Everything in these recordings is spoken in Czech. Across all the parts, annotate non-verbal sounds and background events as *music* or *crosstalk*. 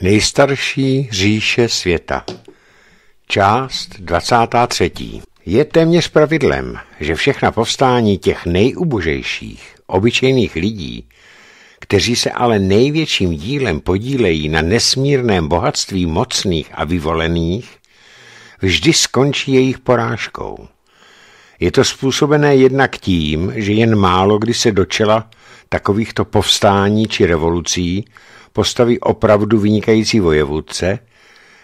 Nejstarší říše světa Část 23. Je téměř pravidlem, že všechna povstání těch nejubožejších, obyčejných lidí, kteří se ale největším dílem podílejí na nesmírném bohatství mocných a vyvolených, vždy skončí jejich porážkou. Je to způsobené jednak tím, že jen málo kdy se dočela takovýchto povstání či revolucí postaví opravdu vynikající vojevůdce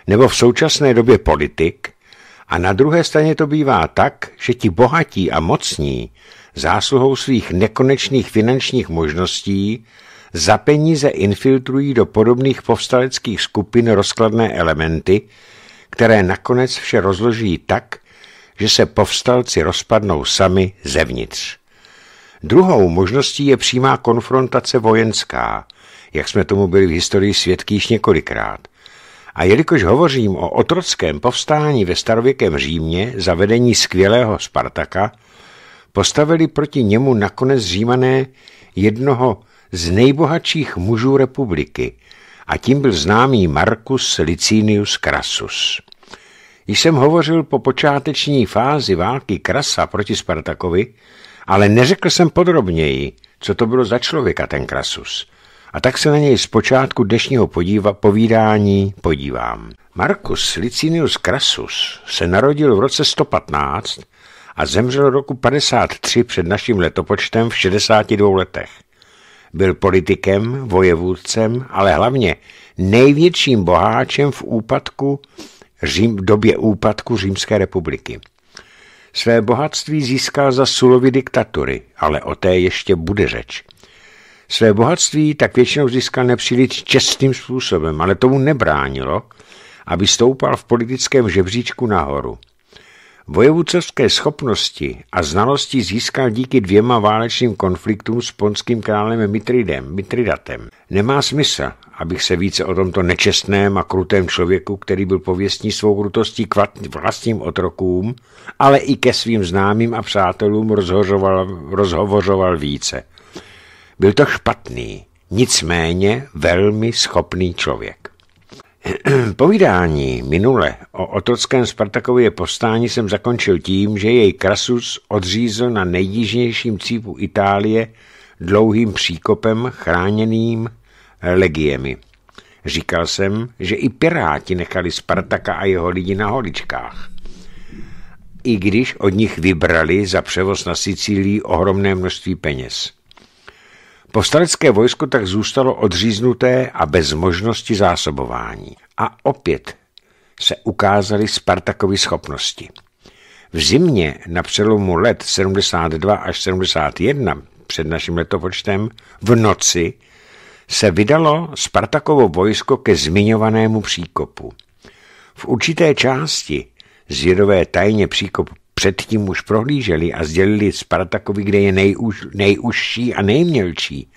nebo v současné době politik a na druhé straně to bývá tak, že ti bohatí a mocní zásluhou svých nekonečných finančních možností za peníze infiltrují do podobných povstaleckých skupin rozkladné elementy, které nakonec vše rozloží tak, že se povstalci rozpadnou sami zevnitř. Druhou možností je přímá konfrontace vojenská, jak jsme tomu byli v historii svědky již několikrát. A jelikož hovořím o otrockém povstání ve starověkém Římě za vedení skvělého Spartaka, postavili proti němu nakonec římané jednoho z nejbohatších mužů republiky a tím byl známý Marcus Licinius Crassus. Již jsem hovořil po počáteční fázi války Krasa proti Spartakovi, ale neřekl jsem podrobněji, co to bylo za člověka ten Krasus a tak se na něj z počátku dnešního podíva, povídání podívám. Marcus Licinius Crassus se narodil v roce 115 a zemřel roku 53 před naším letopočtem v 62 letech. Byl politikem, vojevůdcem, ale hlavně největším boháčem v úpadku v době úpadku Římské republiky. Své bohatství získal za Sulovy diktatury, ale o té ještě bude řeč. Své bohatství tak většinou získal nepříliš čestným způsobem, ale tomu nebránilo, aby stoupal v politickém žebříčku nahoru. Vojevůcovské schopnosti a znalosti získal díky dvěma válečným konfliktům s ponským králem Mitridem, Mitridatem. Nemá smysl, abych se více o tomto nečestném a krutém člověku, který byl pověstní svou krutostí k vlastním otrokům, ale i ke svým známým a přátelům rozhovořoval více – byl to špatný, nicméně velmi schopný člověk. *clears throat* Povídání minule o otrockém Spartakově postání jsem zakončil tím, že jej Krasus odřízl na nejjižnějším cípu Itálie dlouhým příkopem chráněným legiemi. Říkal jsem, že i piráti nechali Spartaka a jeho lidi na holičkách. I když od nich vybrali za převoz na Sicílii ohromné množství peněz – Povstalecké vojsko tak zůstalo odříznuté a bez možnosti zásobování. A opět se ukázaly Spartakovy schopnosti. V zimě na přelomu let 72 až 71 před naším letopočtem v noci se vydalo Spartakovo vojsko ke zmiňovanému příkopu. V určité části z tajně příkop předtím už prohlíželi a sdělili Spartakovi, kde je nejuž, nejužší a nejmělčí.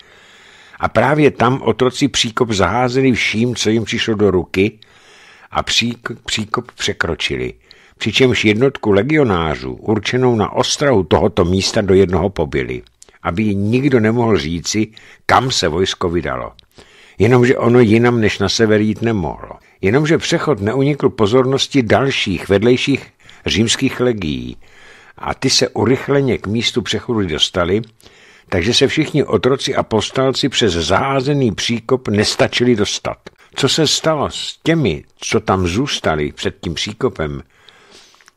A právě tam otroci příkop zaházeli vším, co jim přišlo do ruky a příkop, příkop překročili. Přičemž jednotku legionářů, určenou na ostrahu tohoto místa, do jednoho pobili, aby nikdo nemohl říci, kam se vojsko vydalo jenomže ono jinam než na sever jít nemohlo. Jenomže přechod neunikl pozornosti dalších vedlejších římských legií a ty se urychleně k místu přechodu dostali, takže se všichni otroci a postalci přes zaházený příkop nestačili dostat. Co se stalo s těmi, co tam zůstali před tím příkopem,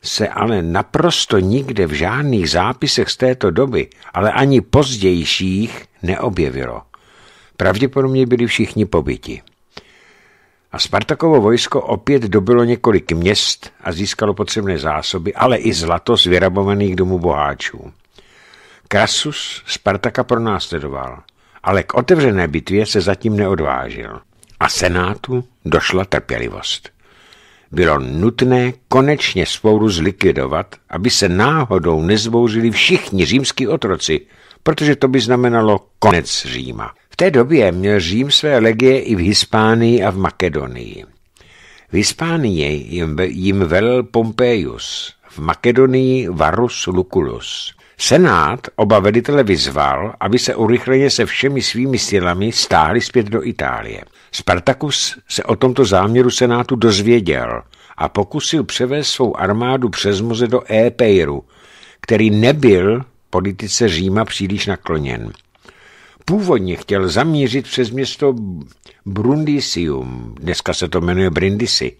se ale naprosto nikde v žádných zápisech z této doby, ale ani pozdějších, neobjevilo. Pravděpodobně byli všichni pobyti a Spartakovo vojsko opět dobilo několik měst a získalo potřebné zásoby, ale i zlato z vyrabovaných domů boháčů. Krasus Spartaka pronásledoval, ale k otevřené bitvě se zatím neodvážil a senátu došla trpělivost. Bylo nutné konečně spouru zlikvidovat, aby se náhodou nezbouřili všichni římský otroci, protože to by znamenalo konec Říma té době měl Řím své legie i v Hispánii a v Makedonii. V Hispánii jim, jim velel Pompeius, v Makedonii Varus Lucullus. Senát oba velitele vyzval, aby se urychleně se všemi svými silami stáhli zpět do Itálie. Spartacus se o tomto záměru senátu dozvěděl a pokusil převést svou armádu přes moze do Epeiru, který nebyl politice Říma příliš nakloněn. Původně chtěl zamířit přes město Brundisium, dneska se to jmenuje Brindisi,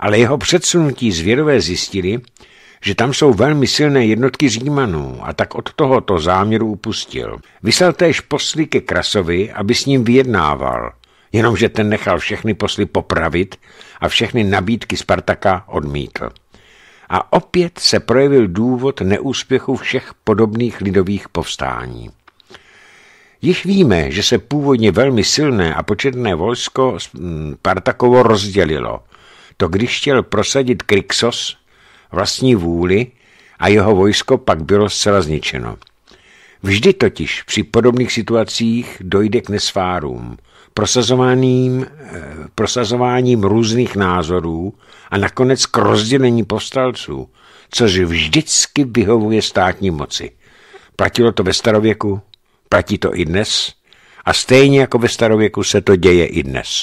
ale jeho předsunutí zvědové zjistili, že tam jsou velmi silné jednotky Římanů a tak od tohoto záměru upustil. Vyslal též posly ke Krasovi, aby s ním vyjednával, jenomže ten nechal všechny posly popravit a všechny nabídky Spartaka odmítl. A opět se projevil důvod neúspěchu všech podobných lidových povstání. Již víme, že se původně velmi silné a početné vojsko mm, Partakovo rozdělilo. To když chtěl prosadit Krixos vlastní vůli a jeho vojsko pak bylo zcela zničeno. Vždy totiž při podobných situacích dojde k nesvárům, prosazováním, eh, prosazováním různých názorů a nakonec k rozdělení povstalců, což vždycky vyhovuje státní moci. Platilo to ve starověku, Platí to i dnes a stejně jako ve starověku se to děje i dnes.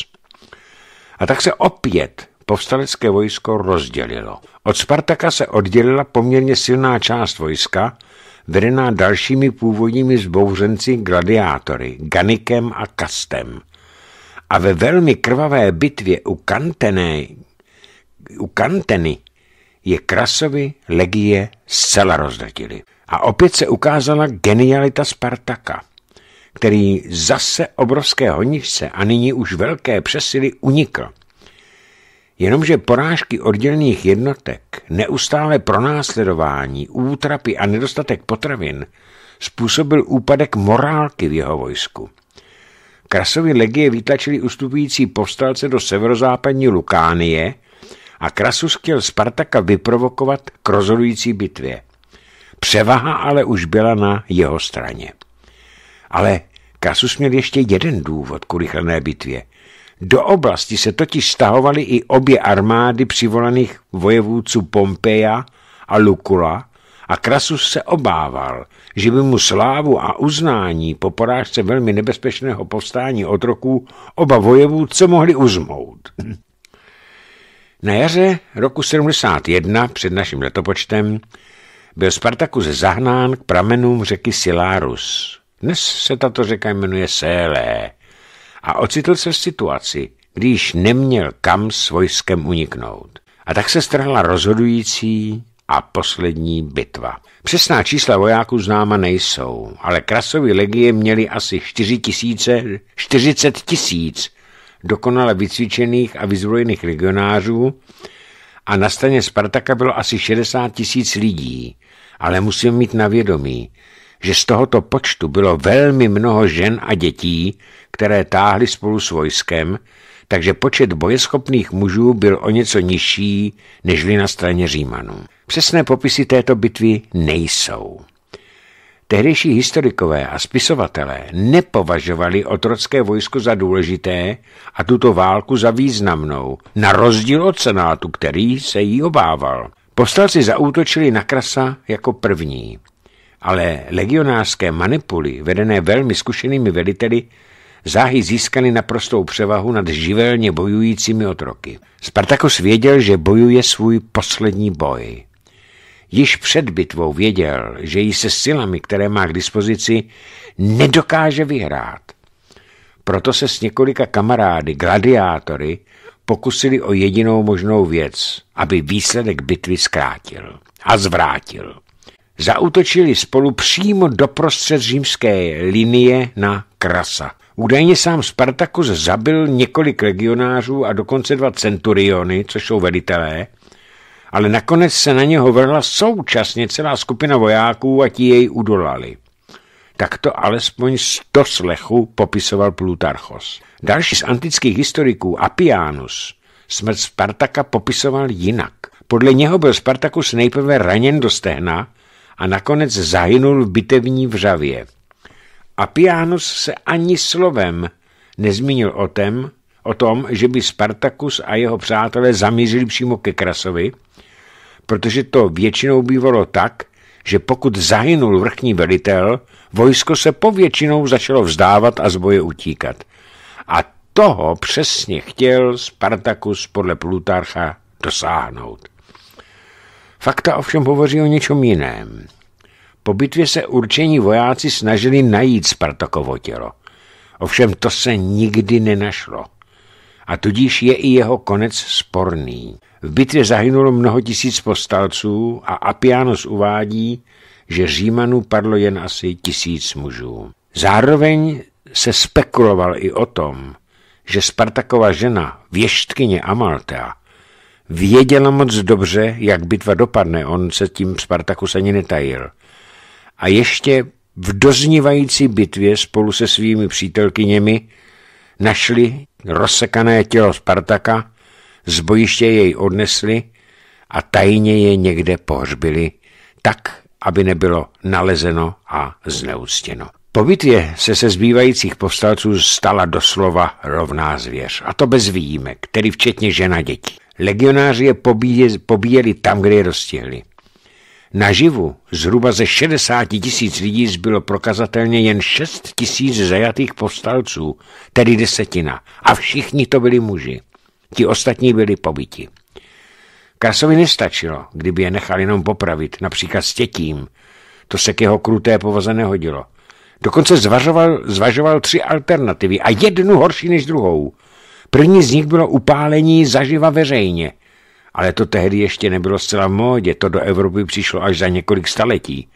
A tak se opět povstalecké vojsko rozdělilo. Od Spartaka se oddělila poměrně silná část vojska, vedená dalšími původními zbouřenci gladiátory, Ganikem a Kastem. A ve velmi krvavé bitvě u Kantené, u Kanteny je Krasovi legie zcela rozdrtily. A opět se ukázala genialita Spartaka, který zase obrovské honivce a nyní už velké přesily unikl. Jenomže porážky oddělených jednotek, neustále pronásledování, útrapy a nedostatek potravin způsobil úpadek morálky v jeho vojsku. Krasovi legie vytlačili ustupující povstalce do severozápadní Lukánie, a Krasus chtěl Spartaka vyprovokovat k rozhodující bitvě. Převaha ale už byla na jeho straně. Ale Krasus měl ještě jeden důvod k urychlené bitvě. Do oblasti se totiž stahovaly i obě armády přivolaných vojevůců Pompeja a Lukula a Krasus se obával, že by mu slávu a uznání po porážce velmi nebezpečného povstání otroků oba vojevůdce mohli uzmout. Na jaře roku 71 před naším letopočtem byl Spartakus zahnán k pramenům řeky Silarus. Dnes se tato řeka jmenuje Sélé a ocitl se v situaci, když neměl kam s vojskem uniknout. A tak se strhla rozhodující a poslední bitva. Přesná čísla vojáků známa nejsou, ale krasové legie měly asi 4 tisíce, 40 tisíc dokonale vycvičených a vyzbrojených legionářů a na straně Spartaka bylo asi 60 tisíc lidí, ale musím mít na vědomí, že z tohoto počtu bylo velmi mnoho žen a dětí, které táhly spolu s vojskem, takže počet bojeschopných mužů byl o něco nižší nežli na straně Římanů. Přesné popisy této bitvy nejsou. Tehdejší historikové a spisovatelé nepovažovali otrocké vojsko za důležité a tuto válku za významnou, na rozdíl od senátu, který se jí obával. Postalci zaútočili na Krasa jako první, ale legionářské manipuly, vedené velmi zkušenými veliteli, záhy získali naprostou převahu nad živelně bojujícími otroky. Spartakus věděl, že bojuje svůj poslední boj. Již před bitvou věděl, že ji se silami, které má k dispozici, nedokáže vyhrát. Proto se s několika kamarády, gladiátory, pokusili o jedinou možnou věc, aby výsledek bitvy zkrátil a zvrátil. Zautočili spolu přímo doprostřed římské linie na Krasa. Údajně sám Spartakus zabil několik legionářů a dokonce dva centuriony, což jsou velitelé, ale nakonec se na ně vrhla současně celá skupina vojáků a ti jej udolali. Tak to alespoň sto slechu popisoval Plutarchos. Další z antických historiků, Apianus, smrt Spartaka popisoval jinak. Podle něho byl Spartakus nejprve raněn do stehna a nakonec zahynul v bitevní vřavě. Apianus se ani slovem nezmínil o tom, o tom, že by Spartakus a jeho přátelé zamířili přímo ke Krasovi, protože to většinou bývalo tak, že pokud zahynul vrchní velitel, vojsko se povětšinou začalo vzdávat a z boje utíkat. A toho přesně chtěl Spartakus podle Plutarcha dosáhnout. Fakta ovšem hovoří o něčem jiném. Po bitvě se určení vojáci snažili najít Spartakovo tělo. Ovšem to se nikdy nenašlo. A tudíž je i jeho konec sporný. V bitvě zahynulo mnoho tisíc postalců a Apianos uvádí, že Římanů padlo jen asi tisíc mužů. Zároveň se spekuloval i o tom, že Spartakova žena, věštkyně Amaltea, věděla moc dobře, jak bitva dopadne, on se tím Spartakus ani netajil. A ještě v doznívající bitvě spolu se svými přítelkyněmi našli rozsekané tělo Spartaka z bojiště jej odnesli a tajně je někde pohřbili, tak, aby nebylo nalezeno a zneustěno. Po bitvě se se zbývajících povstalců stala doslova rovná zvěř, a to bez výjimek, tedy včetně žena dětí. Legionáři je pobíjeli tam, kde je dostihli. Naživu zhruba ze 60 tisíc lidí zbylo prokazatelně jen 6 tisíc zajatých povstalců, tedy desetina. A všichni to byli muži. Ti ostatní byli pobiti. Krasovi nestačilo, kdyby je nechal jenom popravit, například s tětím. To se k jeho kruté povaze nehodilo. Dokonce zvažoval, zvažoval tři alternativy a jednu horší než druhou. První z nich bylo upálení zaživa veřejně. Ale to tehdy ještě nebylo zcela v módě, to do Evropy přišlo až za několik staletí.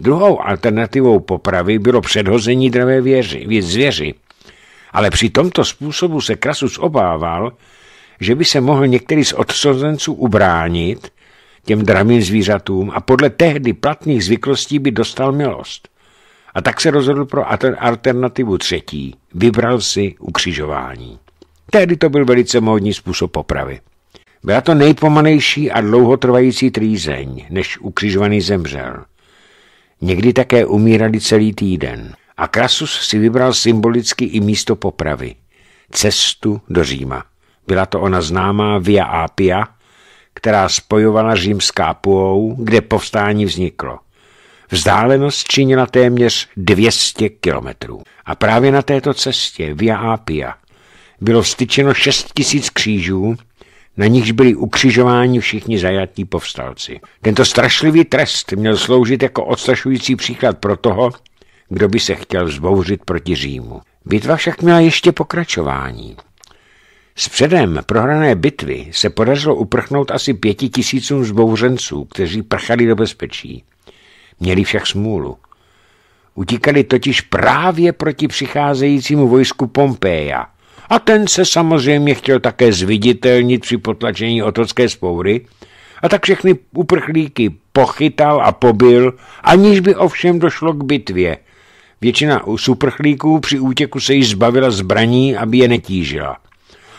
Druhou alternativou popravy bylo předhození dravé věři, zvěři. Ale při tomto způsobu se Krasus obával, že by se mohl některý z odsouzenců ubránit těm dramým zvířatům a podle tehdy platných zvyklostí by dostal milost. A tak se rozhodl pro alternativu třetí. Vybral si ukřižování. Tehdy to byl velice módní způsob popravy. Byla to nejpomalejší a dlouhotrvající trýzeň, než ukřižovaný zemřel. Někdy také umírali celý týden a Krasus si vybral symbolicky i místo popravy – cestu do Říma. Byla to ona známá Via Apia, která spojovala římská Puou, kde povstání vzniklo. Vzdálenost činila téměř 200 kilometrů. A právě na této cestě Via Apia bylo vstyčeno 6 tisíc křížů, na nichž byli ukřižováni všichni zajatí povstalci. Tento strašlivý trest měl sloužit jako odstrašující příklad pro toho, kdo by se chtěl zbouřit proti Římu. Bitva však měla ještě pokračování. S předem prohrané bitvy se podařilo uprchnout asi pěti tisícům zbouřenců, kteří prchali do bezpečí. Měli však smůlu. Utíkali totiž právě proti přicházejícímu vojsku Pompeja. A ten se samozřejmě chtěl také zviditelnit při potlačení otocké spoury, a tak všechny uprchlíky pochytal a pobil, aniž by ovšem došlo k bitvě. Většina uprchlíků při útěku se jí zbavila zbraní, aby je netížila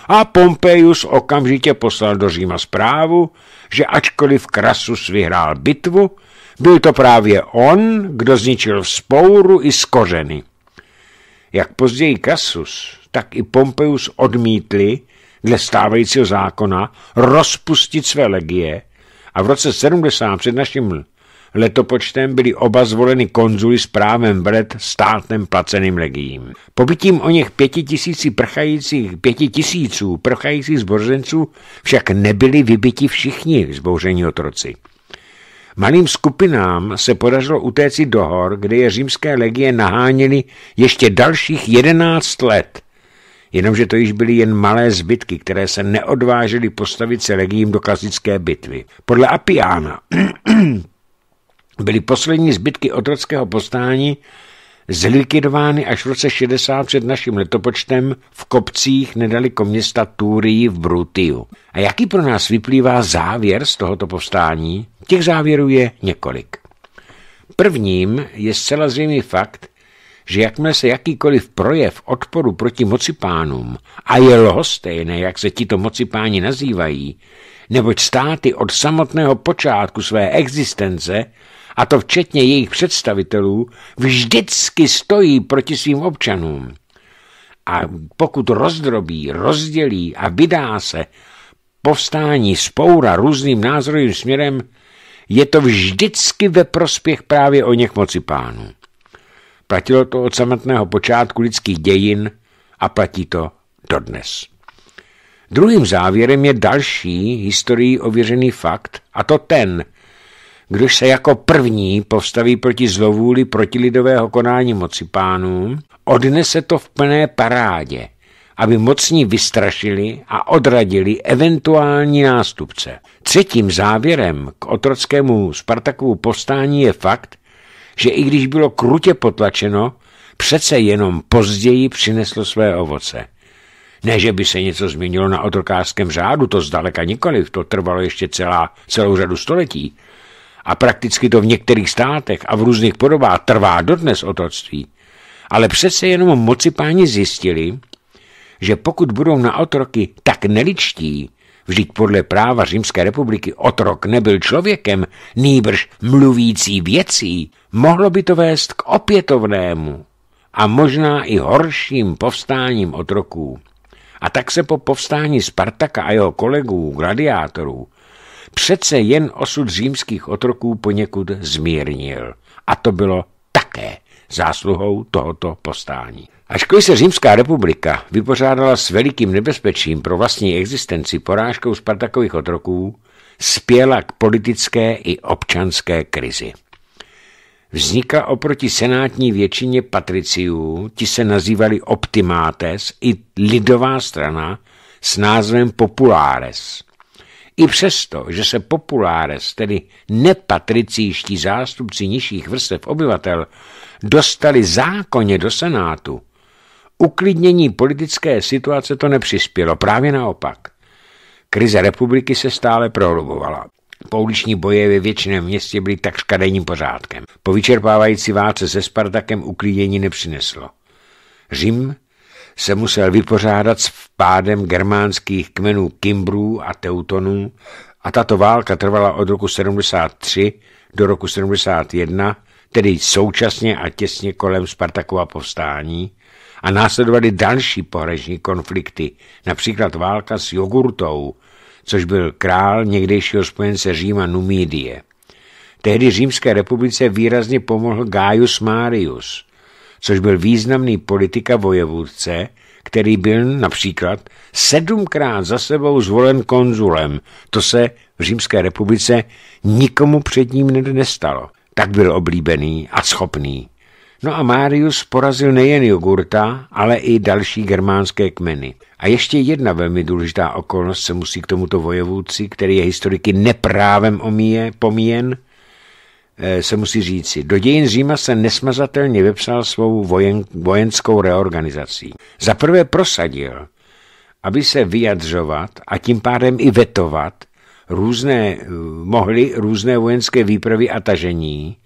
a Pompeius okamžitě poslal do Říma zprávu, že ačkoliv Krasus vyhrál bitvu, byl to právě on, kdo zničil Spouru i z kořeny. Jak později Krasus, tak i Pompeius odmítli, dle stávajícího zákona, rozpustit své legie a v roce 70 před naším letopočtem byli oba zvoleny konzuly s právem vred státem placeným legiím. Pobytím o něch pěti tisíci prchajících, pěti tisíců prchajících zbořenců však nebyli vybiti všichni zbouření otroci. Malým skupinám se podařilo utéct do hor, kde je římské legie naháněly ještě dalších jedenáct let. Jenomže to již byly jen malé zbytky, které se neodvážily postavit se legím do klasické bitvy. Podle Apiána byly poslední zbytky otrockého postání zlikvidovány až v roce 60 před naším letopočtem v kopcích nedaleko města Túrii v Brutiu. A jaký pro nás vyplývá závěr z tohoto povstání? Těch závěrů je několik. Prvním je zcela zřejmý fakt, že jakmile se jakýkoliv projev odporu proti mocipánům, a je lhostejné, jak se tito mocipáni nazývají, neboť státy od samotného počátku své existence a to včetně jejich představitelů, vždycky stojí proti svým občanům. A pokud rozdrobí, rozdělí a vydá se povstání spoura různým názorovým směrem, je to vždycky ve prospěch právě o něch moci pánů. Platilo to od samotného počátku lidských dějin a platí to dodnes. Druhým závěrem je další historií ověřený fakt, a to ten – když se jako první postaví proti zlovůli protilidového konání moci pánů, odnese to v plné parádě, aby mocní vystrašili a odradili eventuální nástupce. Třetím závěrem k otrockému Spartakovu povstání je fakt, že i když bylo krutě potlačeno, přece jenom později přineslo své ovoce. Ne, že by se něco změnilo na otrokářském řádu, to zdaleka nikoliv, to trvalo ještě celá, celou řadu století, a prakticky to v některých státech a v různých podobách trvá dodnes otroctví, ale přece jenom moci páni zjistili, že pokud budou na otroky tak neličtí, vždyť podle práva Římské republiky otrok nebyl člověkem, nýbrž mluvící věcí, mohlo by to vést k opětovnému a možná i horším povstáním otroků. A tak se po povstání Spartaka a jeho kolegů, gladiátorů, přece jen osud římských otroků poněkud zmírnil. A to bylo také zásluhou tohoto postání. Ačkoliv se Římská republika vypořádala s velikým nebezpečím pro vlastní existenci porážkou Spartakových otroků, spěla k politické i občanské krizi. Vznikla oproti senátní většině patriciů, ti se nazývali optimates, i lidová strana s názvem populares – i přesto, že se populáres, tedy nepatricíští zástupci nižších vrstev obyvatel, dostali zákonně do Senátu, uklidnění politické situace to nepřispělo, právě naopak. Krize republiky se stále prohlubovala. Pouliční boje ve většině městě byly takřka denním pořádkem. Po vyčerpávající válce se Spartakem uklidnění nepřineslo. Řím se musel vypořádat s pádem germánských kmenů Kimbrů a Teutonů a tato válka trvala od roku 73 do roku 71, tedy současně a těsně kolem Spartakova povstání, a následovaly další pohrežní konflikty, například válka s Jogurtou, což byl král někdejšího spojence Říma Numídie. Tehdy Římské republice výrazně pomohl Gaius Marius, což byl významný politika vojevůdce, který byl například sedmkrát za sebou zvolen konzulem. To se v Římské republice nikomu před ním nestalo. Tak byl oblíbený a schopný. No a Marius porazil nejen jogurta, ale i další germánské kmeny. A ještě jedna velmi důležitá okolnost se musí k tomuto vojevůdci, který je historiky neprávem omíje, pomíjen, Eh, se musí říci, do dějin Říma se nesmazatelně vepsal svou vojen, vojenskou reorganizací. Za prvé prosadil, aby se vyjadřovat a tím pádem i vetovat různé, eh, mohly různé vojenské výpravy a tažení,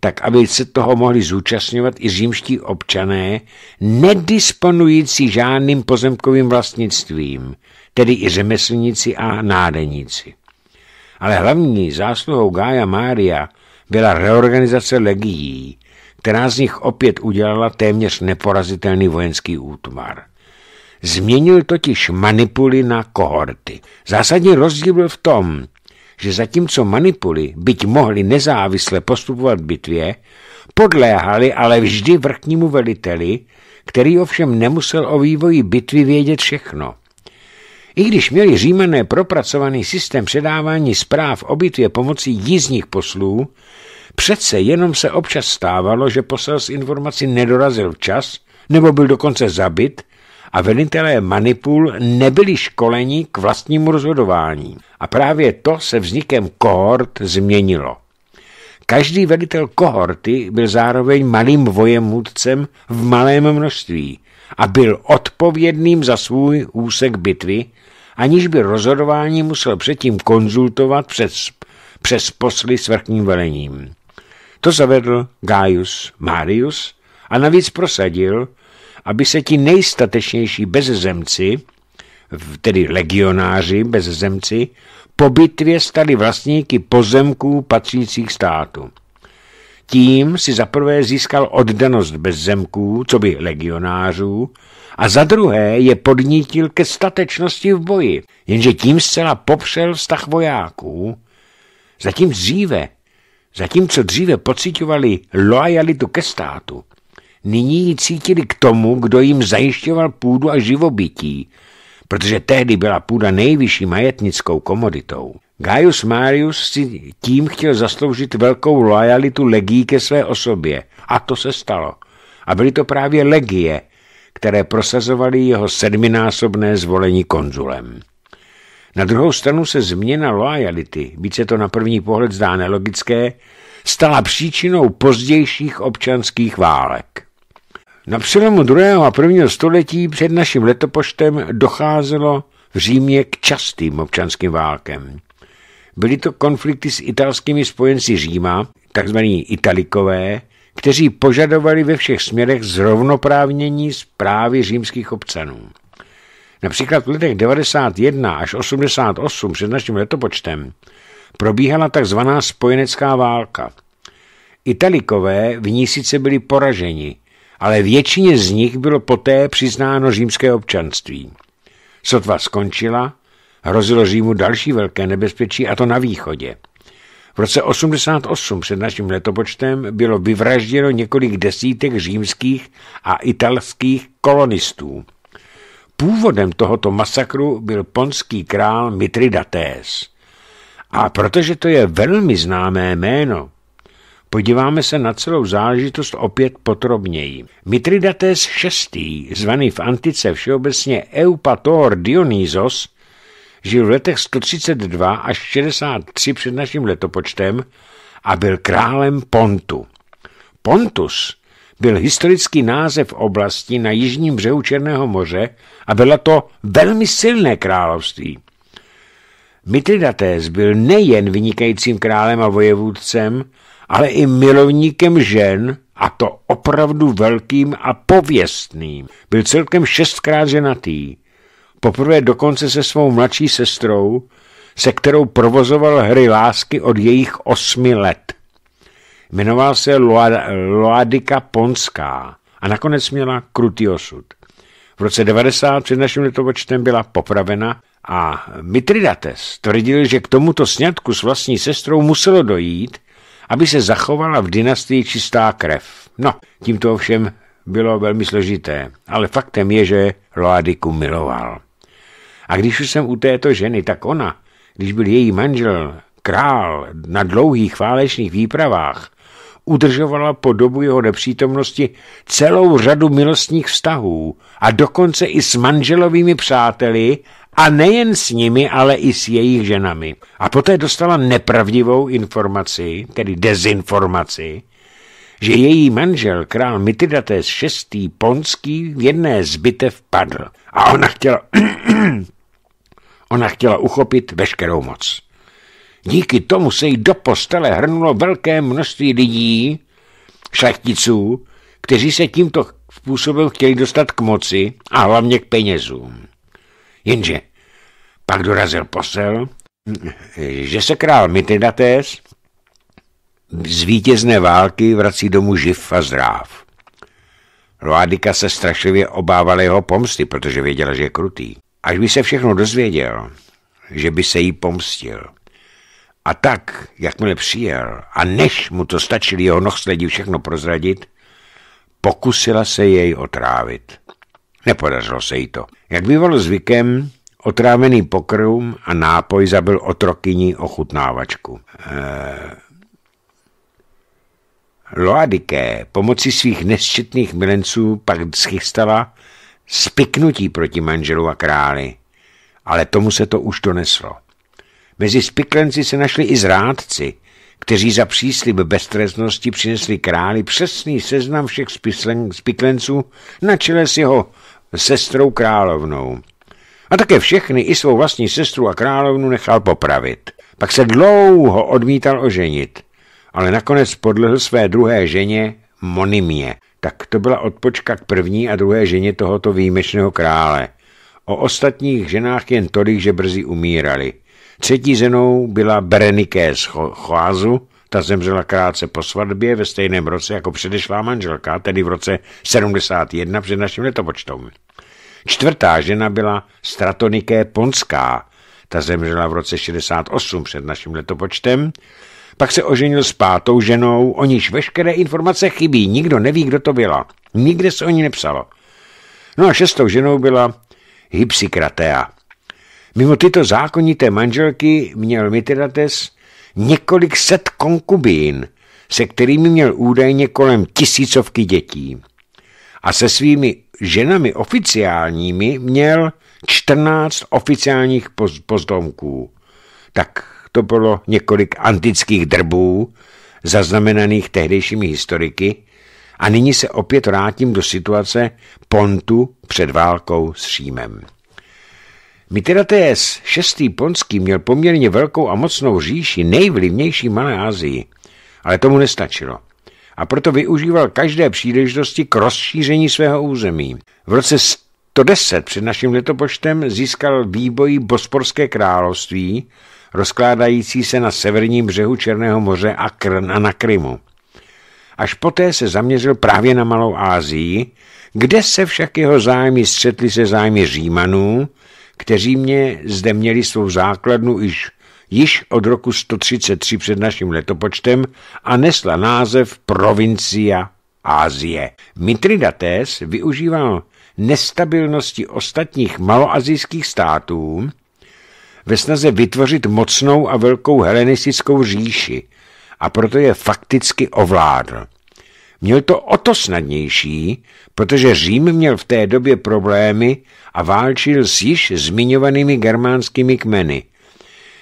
tak aby se toho mohli zúčastňovat i římští občané, nedisponující žádným pozemkovým vlastnictvím, tedy i řemeslníci a nádeníci. Ale hlavní zásluhou Gája Mária – byla reorganizace legií, která z nich opět udělala téměř neporazitelný vojenský útvar. Změnil totiž manipuly na kohorty. Zásadní rozdíl byl v tom, že zatímco manipuly, byť mohli nezávisle postupovat v bitvě, podléhali ale vždy vrchnímu veliteli, který ovšem nemusel o vývoji bitvy vědět všechno. I když měli římané propracovaný systém předávání zpráv o bitvě pomocí jízdních poslů, přece jenom se občas stávalo, že posel s informací nedorazil včas nebo byl dokonce zabit a velitelé manipul nebyli školeni k vlastnímu rozhodování. A právě to se vznikem kohort změnilo. Každý velitel kohorty byl zároveň malým vojemůdcem v malém množství a byl odpovědným za svůj úsek bitvy aniž by rozhodování musel předtím konzultovat přes, přes posly s vrchním velením. To zavedl Gaius Marius a navíc prosadil, aby se ti nejstatečnější bezzemci, tedy legionáři bezzemci, po bitvě stali vlastníky pozemků patřících státu. Tím si zaprvé získal oddanost bezzemků, co by legionářů, a za druhé je podnítil ke statečnosti v boji, jenže tím zcela popřel vztah vojáků. Zatím dříve, zatímco dříve pocitovali loajalitu ke státu, nyní ji cítili k tomu, kdo jim zajišťoval půdu a živobytí, protože tehdy byla půda nejvyšší majetnickou komoditou. Gaius Marius si tím chtěl zasloužit velkou loajalitu legií ke své osobě a to se stalo. A byly to právě legie, které prosazovaly jeho sedminásobné zvolení konzulem. Na druhou stranu se změna loajality, byť se to na první pohled zdá nelogické, stala příčinou pozdějších občanských válek. Na přelomu druhého a prvního století před naším letopočtem docházelo v Římě k častým občanským válkem. Byly to konflikty s italskými spojenci Říma, takzvaní Italikové, kteří požadovali ve všech směrech zrovnoprávnění zprávy římských občanů. Například v letech 91 až 88 před naším letopočtem probíhala tzv. spojenecká válka. Italikové v ní sice byli poraženi, ale většině z nich bylo poté přiznáno římské občanství. Sotva skončila, hrozilo Římu další velké nebezpečí, a to na východě – v roce 88 před naším letopočtem bylo vyvražděno několik desítek římských a italských kolonistů. Původem tohoto masakru byl ponský král Mitridates. A protože to je velmi známé jméno, podíváme se na celou záležitost opět podrobněji. Mitridates VI., zvaný v antice všeobecně Eupator Dionysos, žil v letech 132 až 63 před naším letopočtem a byl králem Pontu. Pontus byl historický název oblasti na jižním břehu Černého moře a bylo to velmi silné království. Mitridates byl nejen vynikajícím králem a vojevůdcem, ale i milovníkem žen a to opravdu velkým a pověstným. Byl celkem šestkrát ženatý poprvé dokonce se svou mladší sestrou, se kterou provozoval hry lásky od jejich osmi let. Jmenoval se Loadika Ponská a nakonec měla krutý osud. V roce 90 před naším letopočtem byla popravena a Mitridates tvrdil, že k tomuto sňatku s vlastní sestrou muselo dojít, aby se zachovala v dynastii čistá krev. No, tím to ovšem bylo velmi složité, ale faktem je, že Loadiku miloval. A když už jsem u této ženy, tak ona, když byl její manžel, král, na dlouhých válečných výpravách, udržovala po dobu jeho nepřítomnosti celou řadu milostních vztahů a dokonce i s manželovými přáteli a nejen s nimi, ale i s jejich ženami. A poté dostala nepravdivou informaci, tedy dezinformaci, že její manžel, král Mitridates VI. Ponský, v jedné z bitev padl. A ona chtěla *clears throat* Ona chtěla uchopit veškerou moc. Díky tomu se jí do postele hrnulo velké množství lidí, šlechticů, kteří se tímto způsobem chtěli dostat k moci a hlavně k penězům. Jenže pak dorazil posel, že se král Mitridates z vítězné války vrací domů živ a zdrav. Loádika se strašlivě obávala jeho pomsty, protože věděla, že je krutý. Až by se všechno dozvěděl, že by se jí pomstil. A tak, jakmile přijel, a než mu to stačili jeho nohsledi všechno prozradit, pokusila se jej otrávit. Nepodařilo se jí to. Jak bývalo zvykem, otrávený pokrm a nápoj zabil otrokyní ochutnávačku. Eee... Eh, Loadike pomocí svých nesčetných milenců pak schystala spiknutí proti manželu a králi. Ale tomu se to už doneslo. Mezi spiklenci se našli i zrádci, kteří za příslib beztreznosti přinesli králi přesný seznam všech spiklenců na čele s jeho sestrou královnou. A také všechny i svou vlastní sestru a královnu nechal popravit. Pak se dlouho odmítal oženit, ale nakonec podlehl své druhé ženě Monimě, tak to byla odpočka k první a druhé ženě tohoto výjimečného krále. O ostatních ženách jen tolik, že brzy umírali. Třetí ženou byla Bereniké z Choázu, ta zemřela krátce po svatbě ve stejném roce jako předešlá manželka, tedy v roce 71 před naším letopočtem. Čtvrtá žena byla Stratoniké Ponská, ta zemřela v roce 68 před naším letopočtem pak se oženil s pátou ženou, o níž veškeré informace chybí, nikdo neví, kdo to byla. Nikde se o ní nepsalo. No a šestou ženou byla Hypsikratea. Mimo tyto zákonité manželky měl Mitrates několik set konkubín, se kterými měl údajně kolem tisícovky dětí. A se svými ženami oficiálními měl 14 oficiálních pozdomků. Tak to bylo několik antických drbů, zaznamenaných tehdejšími historiky, a nyní se opět vrátím do situace Pontu před válkou s Římem. Miterates VI. Ponský měl poměrně velkou a mocnou říši nejvlivnější Malé Asii, ale tomu nestačilo. A proto využíval každé příležitosti k rozšíření svého území. V roce 110 před naším letopočtem získal výboj Bosporské království rozkládající se na severním břehu Černého moře a, a na Krymu. Až poté se zaměřil právě na Malou Ázii, kde se však jeho zájmy střetly se zájmy Římanů, kteří mě zde měli svou základnu již, již od roku 133 před naším letopočtem a nesla název Provincia Ázie. Mitridates využíval nestabilnosti ostatních maloazijských států, ve snaze vytvořit mocnou a velkou helenistickou říši a proto je fakticky ovládl. Měl to o to snadnější, protože Řím měl v té době problémy a válčil s již zmiňovanými germánskými kmeny.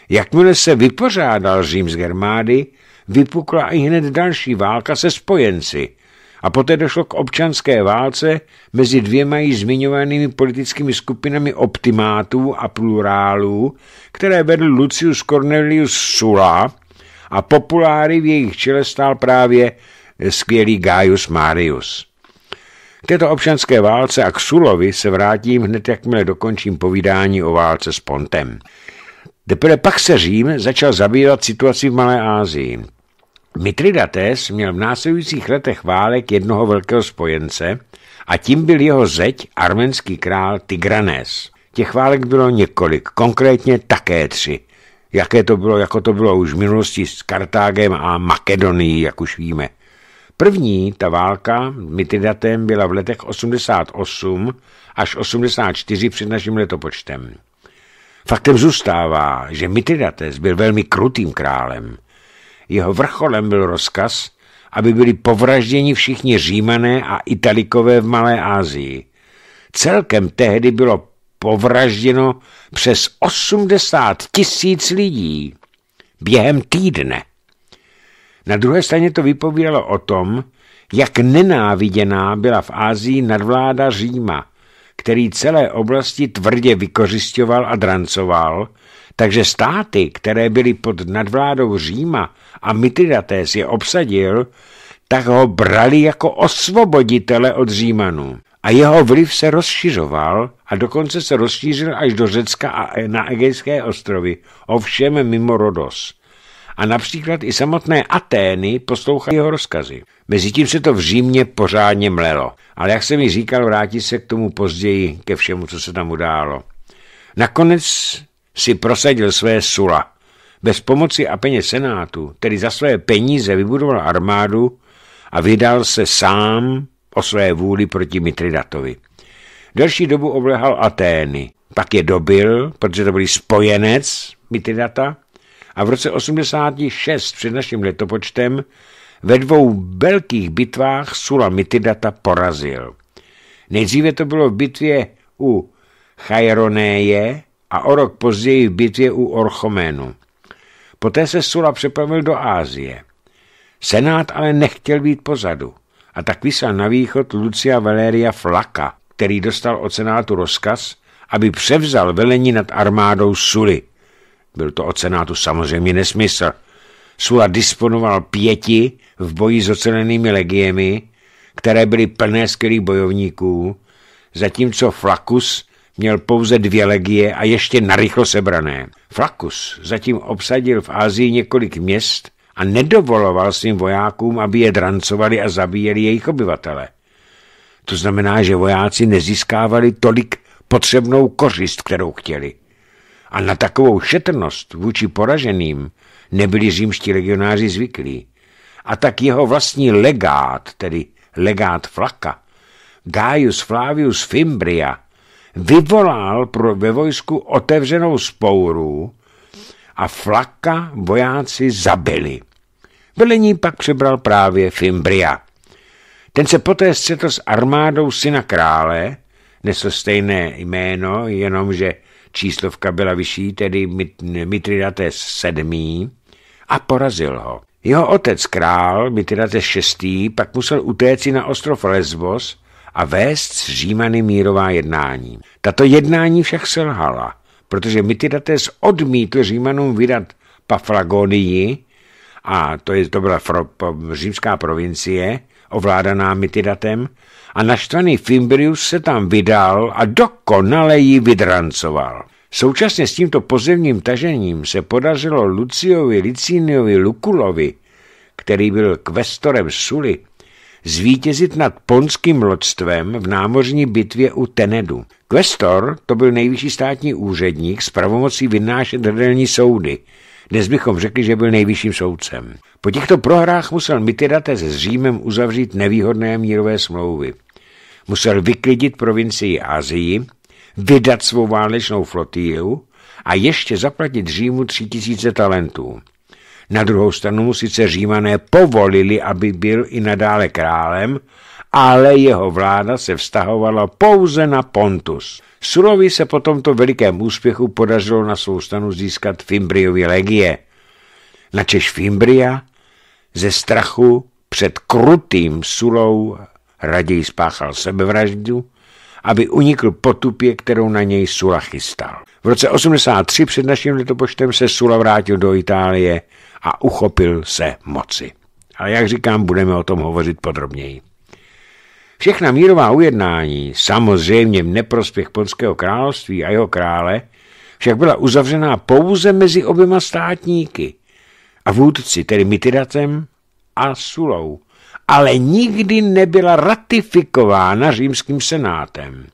Jakmile se vypořádal Řím z Germády, vypukla i hned další válka se spojenci – a poté došlo k občanské válce mezi dvěma již zmiňovanými politickými skupinami optimátů a plurálů, které vedl Lucius Cornelius Sulla a populáry v jejich čele stál právě skvělý Gaius Marius. K této občanské válce a k Sulovi se vrátím hned, jakmile dokončím povídání o válce s Pontem. Teprve pak se Řím začal zabývat situaci v Malé Ázii. Mitridates měl v následujících letech válek jednoho velkého spojence a tím byl jeho zeď arménský král Tigranes. Těch válek bylo několik, konkrétně také tři. Jaké to bylo, jako to bylo už v minulosti s Kartágem a Makedonií, jak už víme. První, ta válka Mitridatem, byla v letech 88 až 84 před naším letopočtem. Faktem zůstává, že Mitridates byl velmi krutým králem. Jeho vrcholem byl rozkaz, aby byli povražděni všichni římané a italikové v Malé Ázii. Celkem tehdy bylo povražděno přes 80 tisíc lidí během týdne. Na druhé straně to vypovídalo o tom, jak nenáviděná byla v Ázii nadvláda Říma – který celé oblasti tvrdě vykořišťoval a drancoval, takže státy, které byly pod nadvládou Říma a Mitridates je obsadil, tak ho brali jako osvoboditele od Římanů. A jeho vliv se rozšiřoval a dokonce se rozšířil až do Řecka a na Egejské ostrovy, ovšem mimo Rodos. A například i samotné Atény poslouchaly jeho rozkazy. Mezitím se to v Římě pořádně mlelo, ale jak jsem mi říkal, vrátí se k tomu později, ke všemu, co se tam událo. Nakonec si prosadil své sula. Bez pomoci a peněz senátu, který za své peníze vybudoval armádu a vydal se sám o své vůli proti Mitridatovi. Delší dobu oblehal Atény, pak je dobil, protože to byl spojenec Mitridata, a v roce 86 před naším letopočtem ve dvou velkých bitvách Mitidata porazil. Nejdříve to bylo v bitvě u Chaironéje a o rok později v bitvě u Orchoménu. Poté se Sula přepravil do Ázie. Senát ale nechtěl být pozadu a tak vyslal na východ Lucia Valeria Flaka, který dostal od senátu rozkaz, aby převzal velení nad armádou Suly. Byl to od senátu samozřejmě nesmysl. Sula disponoval pěti v boji s ocelenými legiemi, které byly plné skvělých bojovníků, zatímco Flakus měl pouze dvě legie a ještě narychlo sebrané. Flakus zatím obsadil v Ázii několik měst a nedovoloval svým vojákům, aby je drancovali a zabíjeli jejich obyvatele. To znamená, že vojáci nezískávali tolik potřebnou kořist, kterou chtěli. A na takovou šetrnost vůči poraženým nebyli římští legionáři zvyklí a tak jeho vlastní legát, tedy legát Flaka, Gaius Flavius Fimbria, vyvolal pro ve vojsku otevřenou spouru a Flaka vojáci zabili. Velení pak přebral právě Fimbria. Ten se poté střetl s armádou syna krále, nesl stejné jméno, jenomže číslovka byla vyšší, tedy Mitridates VII, a porazil ho. Jeho otec král, Mitridates VI, pak musel utéct na ostrov Lesbos a vést s Římany mírová jednání. Tato jednání však selhala, protože Mitridates odmítl Římanům vydat Paflagonii, a to, je, to byla fro, po, římská provincie, ovládaná Mitidatem, a naštvaný Fimbrius se tam vydal a dokonale ji vydrancoval. Současně s tímto pozemním tažením se podařilo Luciovi Liciniovi Lukulovi, který byl kvestorem Suly, zvítězit nad ponským lodstvem v námořní bitvě u Tenedu. Kvestor to byl nejvyšší státní úředník s pravomocí vynášet hrdelní soudy. Dnes bychom řekli, že byl nejvyšším soudcem. Po těchto prohrách musel Mitidate s Římem uzavřít nevýhodné mírové smlouvy. Musel vyklidit provincii Asii vydat svou válečnou flotilu a ještě zaplatit Římu tři tisíce talentů. Na druhou stranu mu sice římané povolili, aby byl i nadále králem, ale jeho vláda se vztahovala pouze na Pontus. Sulovi se po tomto velikém úspěchu podařilo na svou stranu získat Fimbriovi legie. Načež Fimbria ze strachu před krutým Sulou raději spáchal sebevraždu, aby unikl potupě, kterou na něj Sula chystal. V roce 83 před naším letopočtem se Sula vrátil do Itálie a uchopil se moci. Ale jak říkám, budeme o tom hovořit podrobněji. Všechna mírová ujednání, samozřejmě v neprospěch Polského království a jeho krále, však byla uzavřená pouze mezi oběma státníky a vůdci, tedy Mitidatem a Sulou – ale nikdy nebyla ratifikována římským senátem.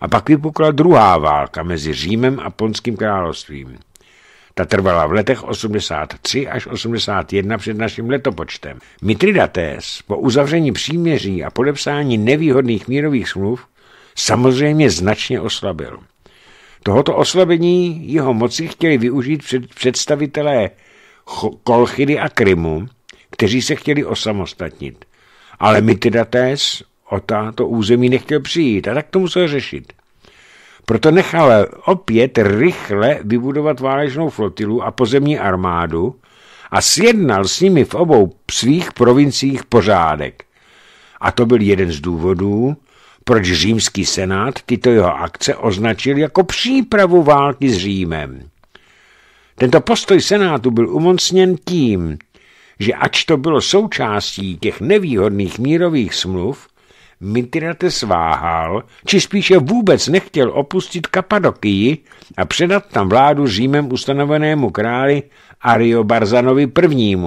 A pak vypukla druhá válka mezi Římem a Ponským královstvím. Ta trvala v letech 83 až 81 před naším letopočtem. Mitridates po uzavření příměří a podepsání nevýhodných mírových smluv samozřejmě značně oslabil. Tohoto oslabení jeho moci chtěli využít představitelé Kolchidy a Krymu, kteří se chtěli osamostatnit. Ale Mitridates o táto území nechtěl přijít a tak to musel řešit. Proto nechal opět rychle vybudovat válečnou flotilu a pozemní armádu a sjednal s nimi v obou svých provinciích pořádek. A to byl jeden z důvodů, proč římský senát tyto jeho akce označil jako přípravu války s Římem. Tento postoj senátu byl umocněn tím, že ač to bylo součástí těch nevýhodných mírových smluv, Mitrates váhal, či spíše vůbec nechtěl opustit Kapadokii a předat tam vládu Římem ustanovenému králi Ario Barzanovi I.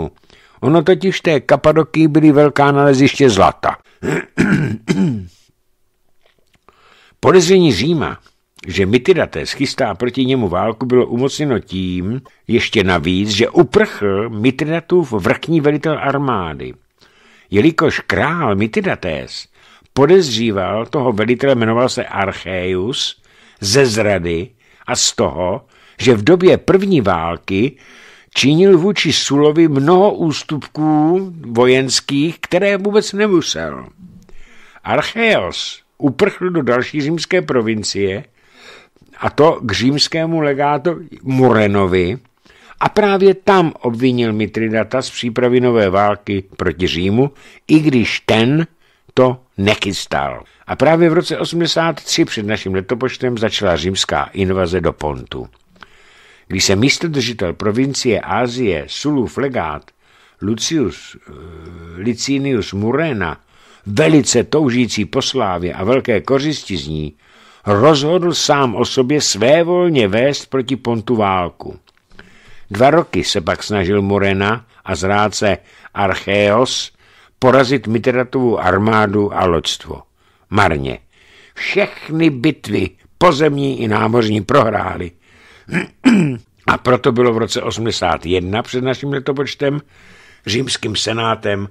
Ono totiž té Kapadokii byly velká naleziště zlata. *clears throat* Podezření Říma že Mitridates chystá proti němu válku, bylo umocněno tím, ještě navíc, že uprchl Mitridatův vrchní velitel armády. Jelikož král Mitridates podezříval toho velitele, jmenoval se Archeus, ze zrady a z toho, že v době první války činil vůči Sulovi mnoho ústupků vojenských, které vůbec nemusel. Archeos uprchl do další římské provincie, a to k římskému legátu Murenovi, a právě tam obvinil Mitridata z přípravy nové války proti Římu, i když ten to nechystal. A právě v roce 83 před naším letopočtem začala římská invaze do Pontu. Když se místodržitel provincie Asie Sulův legát Lucius eh, Licinius Murena, velice toužící po slávě a velké kořisti z ní, rozhodl sám o sobě svévolně vést proti Pontu válku. Dva roky se pak snažil Morena a zráce Archeos porazit Mitratovu armádu a loďstvo. Marně. Všechny bitvy, pozemní i námořní, prohráli. A proto bylo v roce 81 před naším letopočtem římským senátem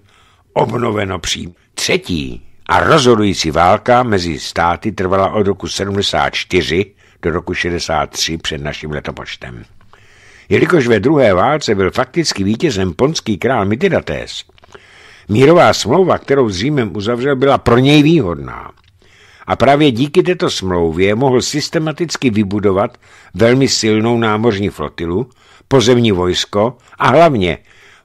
obnoveno přím. Třetí a rozhodující válka mezi státy trvala od roku 74 do roku 63 před naším letopočtem. Jelikož ve druhé válce byl fakticky vítězem ponský král Mitidates, mírová smlouva, kterou s Římem uzavřel, byla pro něj výhodná. A právě díky této smlouvě mohl systematicky vybudovat velmi silnou námořní flotilu, pozemní vojsko a hlavně